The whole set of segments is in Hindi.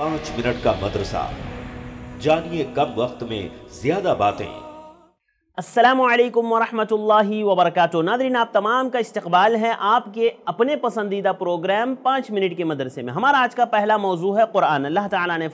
पांच मिनट का मदरसा जानिए कम वक्त में ज्यादा बातें असलकम वरहमल वबरक नादरीन आप तमाम का इस्तबाल है आपके अपने पसंदीदा प्रोग्राम पाँच मिनट के मदरसे में हमारा आज का पहला मौजू है कुरान अल्लाह ताला ने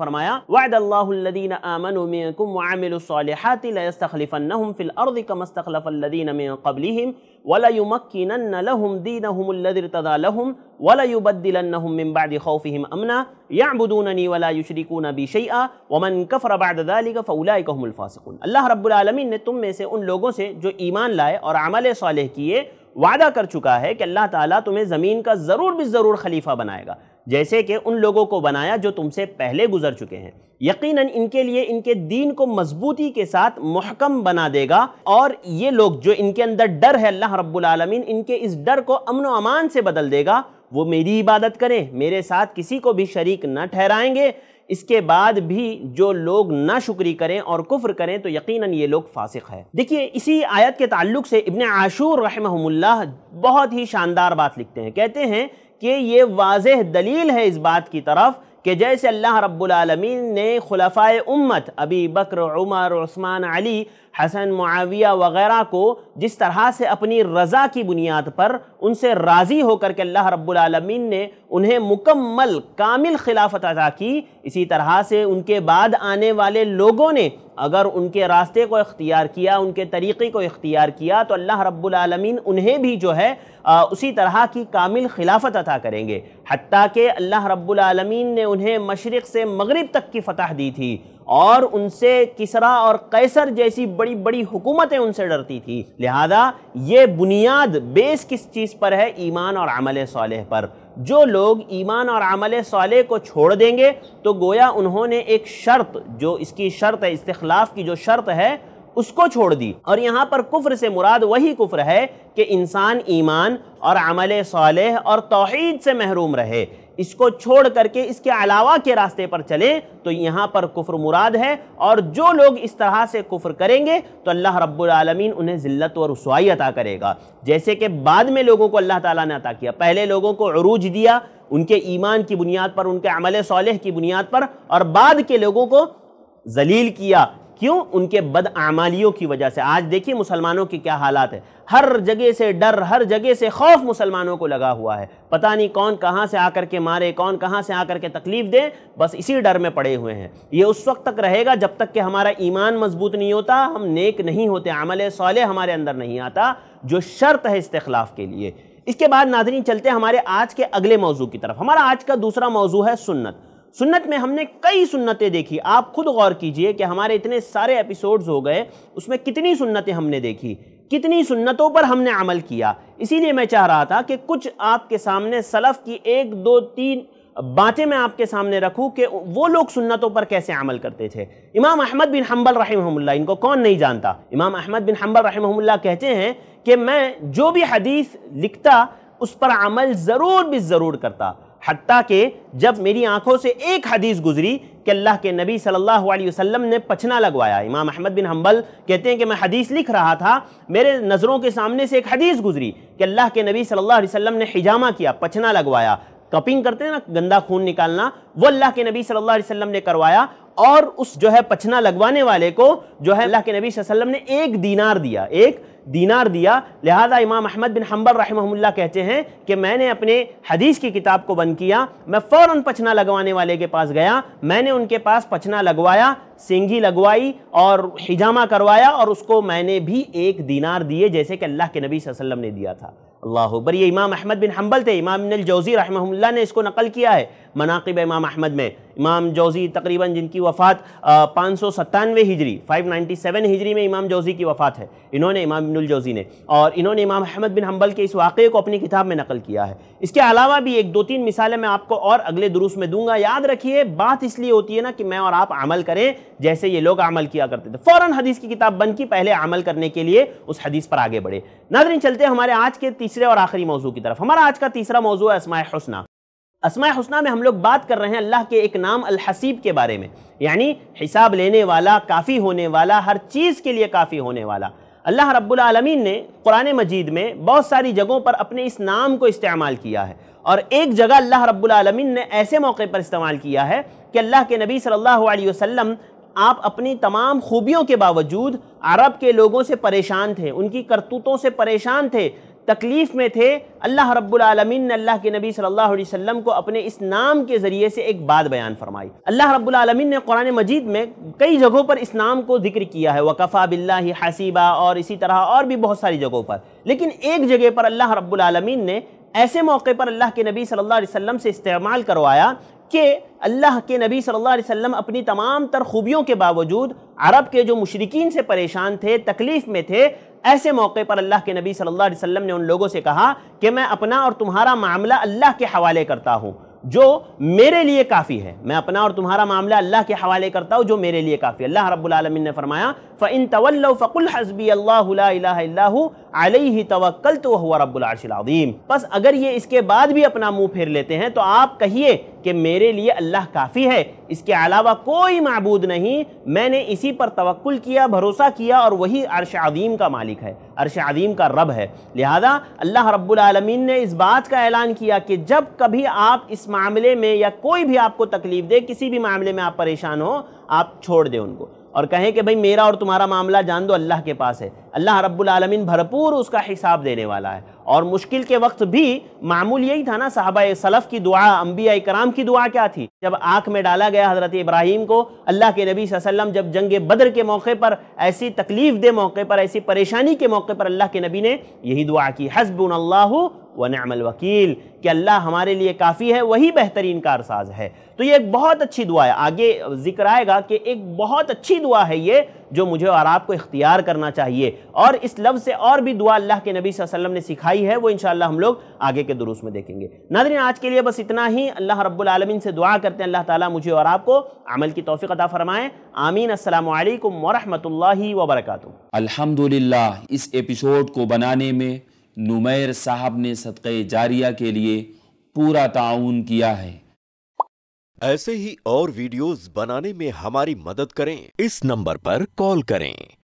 फरमाया يعبدونني ولا يشركون بي شيئا ومن كفر بعد ذلك فاولئك هم الفاسقون الله رب العالمين ने तुम में से उन लोगों से जो ईमान लाए और अमल साल किए वादा कर चुका है कि अल्लाह ताला तुम्हें ज़मीन का ज़रूर भी ज़रूर खलीफा बनाएगा जैसे कि उन लोगों को बनाया जो तुमसे पहले गुजर चुके हैं यकीनन इनके लिए इनके दीन को मजबूती के साथ महकम बना देगा और ये लोग जो इनके अंदर डर है अल्लाह रब्बुल इनके इस डर को अमन अमान से बदल देगा वो मेरी इबादत करें मेरे साथ किसी को भी शरीक न ठहराएंगे इसके बाद भी जो लोग ना शुक्री करें और कुफ्र करें तो यकीनन ये लोग फासिक है देखिए इसी आयत के ताल्लुक से इब्ने आशूर रहमहुल्लाह बहुत ही शानदार बात लिखते हैं कहते हैं कि ये वाज दलील है इस बात की तरफ कि जैसे अल्लाह रब्बुल रबालमीन ने खुलफा उम्मत अबी बकर उमर उस्मान अली हसन मुआविया वगैरह को जिस तरह से अपनी रज़ा की बुनियाद पर उनसे राज़ी होकर के अल्लाह रब्बुलमीन ने उन्हें मुकम्मल कामिल खिलाफत अदा की इसी तरह से उनके बाद आने वाले लोगों ने अगर उनके रास्ते को इख्तियार किया उनके तरीक़े को इख्तियार किया तो अल्लाह रब्बुलमीन उन्हें भी जो है आ, उसी तरह की कामिल खिलाफत अता करेंगे हती कि अल्लाह रब्बुलमीन ने उन्हें मशरक़ से मगरब तक की फ़तह दी थी और उनसे किसरा और कैसर जैसी बड़ी बड़ी हुकूमतें उनसे डरती थी लिहाजा ये बुनियाद बेस किस चीज़ पर है ईमान और अमल साल पर जो लोग ईमान और अमल साले को छोड़ देंगे तो गोया उन्होंने एक शर्त जो इसकी शर्त है इस्तलाफ की जो शर्त है उसको छोड़ दी और यहाँ पर कुफ्र से मुराद वही कुफ्र है कि इंसान ईमान और अमल सालेह और तोहद से महरूम रहे इसको छोड़ करके इसके अलावा के रास्ते पर चलें तो यहाँ पर कुफ्र मुराद है और जो लोग इस तरह से कुफ्र करेंगे तो अल्लाह रब्बालमीन उन्हें ज़िल्त और रसवाई अता करेगा जैसे कि बाद में लोगों को अल्लाह ताला ने अता किया पहले लोगों को अरूज दिया उनके ईमान की बुनियाद पर उनके अमल साल की बुनियाद पर और बाद के लोगों को जलील किया क्यों उनके बद आमालियों की वजह से आज देखिए मुसलमानों की क्या हालात है हर जगह से डर हर जगह से खौफ मुसलमानों को लगा हुआ है पता नहीं कौन कहाँ से आकर के मारे कौन कहाँ से आकर के तकलीफ़ दे बस इसी डर में पड़े हुए हैं ये उस वक्त तक रहेगा जब तक कि हमारा ईमान मजबूत नहीं होता हम नेक नहीं होते अमल सौले हमारे अंदर नहीं आता जो शर्त है इस्तलाफ के लिए इसके बाद नाजरीन चलते हमारे आज के अगले मौजू की तरफ हमारा आज का दूसरा मौजू है सुन्नत सुन्नत में हमने कई सुन्नतें देखी आप खुद गौर कीजिए कि हमारे इतने सारे एपिसोड्स हो गए उसमें कितनी सुन्नतें हमने देखी कितनी सुन्नतों पर हमने अमल किया इसीलिए मैं चाह रहा था कि कुछ आपके सामने सलफ़ की एक दो तीन बातें मैं आपके सामने रखूं कि वो लोग सुन्नतों पर कैसे अमल करते थे इमाम अहमद बिन हम्बल रहमहुल्ला इनको कौन नहीं जानता इमाम अहमद बिन हम्बल रहमहुल्ला कहते हैं कि मैं जो भी हदीस लिखता उस पर अमल ज़रूर भी ज़रूर करता हती के जब मेरी आंखों से एक हदीस गुजरी कि अल्लाह के नबी सल्लल्लाहु अलैहि वसल्लम ने पछना लगवाया इमाम अहमद बिन हम्बल कहते हैं कि मैं हदीस लिख रहा था मेरे नज़रों के सामने से एक हदीस गुजरी कि अल्लाह के नबी सल्लल्लाहु अलैहि वसल्लम ने हिजामा किया पछना लगवाया कपिंग करते हैं ना गंदा खून निकालना वो अल्लाह के नबी सल्लल्लाहु अलैहि वसल्लम ने करवाया और उस जो है पछना लगवाने वाले को जो है अल्लाह के नबी वसल्लम ने एक दीनार दिया एक दीनार दिया लिहाजा इमाम अहमद बिन हम्बल रहमहुल्ला कहते हैं कि मैंने अपने हदीस की किताब को बंद किया मैं फ़ौर पछना लगवाने वाले के पास गया मैंने उनके पास पछना लगवाया सिंगी लगवाई और हिजामा करवाया और उसको मैंने भी एक दीनार दिए जैसे कि अल्लाह के नबी वसल्लम ने दिया था अल्लाह बर ये इमाम अहमद बिन हम्बल थे इमाम जौज़ी रहमहुल्ला ने इसको नकल किया है मनाकब इमाम अहमद में इमाम जौज़ी तकरीबन जिनकी वफ़ात पाँच सौ सत्तानवे हिजरी फाइव नाइन्टी सेवन हिजरी में इमाम जौज़ी की वफ़ात है इन्होंने इमाम इबनुल जौज़ी ने और इन्होंने इमाम अहमद बिन हम्बल के इस वाक़े को अपनी किताब में नकल किया है इसके अलावा भी एक दो तीन मिसालें मैं आपको और अगले दुरुस में दूंगा याद रखिए बात इसलिए होती है ना कि मैं और आप अमल करें जैसे ये लोग अमल किया करते थे फ़ौर हदीस की किताब बन की पहले अमल करने के लिए उस हदीस पर आगे बढ़े नादरीन चलते हमारे आज के तीसरे और आखिरी मौजू की तरफ हमारा आज का तीसरा मौजू है असमाय हसना असमा हसना में हम लोग बात कर रहे हैं अल्लाह के एक नाम अलहसीब के बारे में यानी हिसाब लेने वाला काफ़ी होने वाला हर चीज़ के लिए काफ़ी होने वाला अल्लाह रब्लमीन ने कुरान मजीद में बहुत सारी जगहों पर अपने इस नाम को इस्तेमाल किया है और एक जगह अल्लाह रब्लमीन ने ऐसे मौके पर इस्तेमाल किया है कि अल्लाह के नबी सल्लल्लाहु अलैहि वसल्लम आप अपनी तमाम खूबियों के बावजूद अरब के लोगों से परेशान थे उनकी करतूतों से परेशान थे तकलीफ़ में थे अल्लाह रब्बुलमीन ने अल्लाह के नबी सल्लल्लाहु अलैहि वसल्लम को अपने इस नाम के ज़रिए से एक बात बयान फरमाई अल्लाह रब्बुलमीन ने कुरान मजीद में कई जगहों पर इस नाम को जिक्र किया है वकफ़ा बिल्ला हसीबा और इसी तरह और भी बहुत सारी जगहों पर लेकिन एक जगह पर अल्लाह रब्बुलमीन ने ऐसे मौके पर अल्लाह के नबी सल्लल्लाहु अलैहि वसल्लम से इस्तेमाल करवाया कि अल्लाह के नबी सल्लल्लाहु अलैहि वसल्लम अपनी तमाम तर खूबियों के बावजूद अरब के जो मुशरकिन से परेशान थे तकलीफ़ में थे ऐसे मौके पर अल्लाह के नबी सल्लल्लाहु अलैहि वसल्लम ने उन लोगों से कहा कि मैं अपना और तुम्हारा मामला अल्लाह के हवाले करता हूँ जो मेरे लिए काफ़ी है मैं अपना और तुम्हारा मामला अल्लाह के हवाले करता हूँ जो मेरे लिए काफ़ी अल्लाह रब्बुल आलमीन ने फरमाया फ़िन तवल्ल फ़कुल हसबी अलही तवक्ल तो हुआ रबारशलाम बस अगर ये इसके बाद भी अपना मुंह फेर लेते हैं तो आप कहिए कि मेरे लिए अल्लाह काफ़ी है इसके अलावा कोई मबूद नहीं मैंने इसी पर तवक्ल किया भरोसा किया और वही अरश अजीम का मालिक है अरश अजीम का रब है लिहाजा अल्लाह रब्लमीन ने इस बात का ऐलान किया कि जब कभी आप इस मामले में या कोई भी आपको तकलीफ़ दे किसी भी मामले में आप परेशान हो आप छोड़ दें उनको और कहें कि भाई मेरा और तुम्हारा मामला जान दो अल्लाह के पास है अल्लाह रब्बुल आलमीन भरपूर उसका हिसाब देने वाला है और मुश्किल के वक्त भी मामूल यही था ना साहबा सलफ़ की दुआ अम्बिया कराम की दुआ क्या थी जब आँख में डाला गया हज़रत इब्राहिम को अल्लाह के नबी वसल्लम जब जंग बद्र के मौके पर ऐसी तकलीफ़ दे मौके पर ऐसी परेशानी के मौके पर अल्लाह के नबी ने यही दुआ की हसबुल्ला नमल वकील कि अल्लाह हमारे लिए काफ़ी है वही बेहतरीन कारसाज है तो ये एक बहुत अच्छी दुआ है आगे जिक्र आएगा कि एक बहुत अच्छी दुआ है ये जो मुझे और आपको इख्तियार करना चाहिए और इस लफ्ज़ से और भी दुआ अल्लाह के नबी वसल्लम ने सिखाई है वो इन हम लोग आगे के दुरुस्त में देखेंगे नादरी आज के लिए बस इतना ही अल्लाह रब्बुलमीन से दुआ करते हैं अल्लाह ताली मुझे और आपको अमल की तोफ़ी अदा फ़रमाएँ आमीन असल वरहमल वर्का अलहमदिल्ला इस एपिसोड को बनाने में नुमैर साहब ने सदक़ जारिया के लिए पूरा ताउन किया है ऐसे ही और वीडियोस बनाने में हमारी मदद करें इस नंबर पर कॉल करें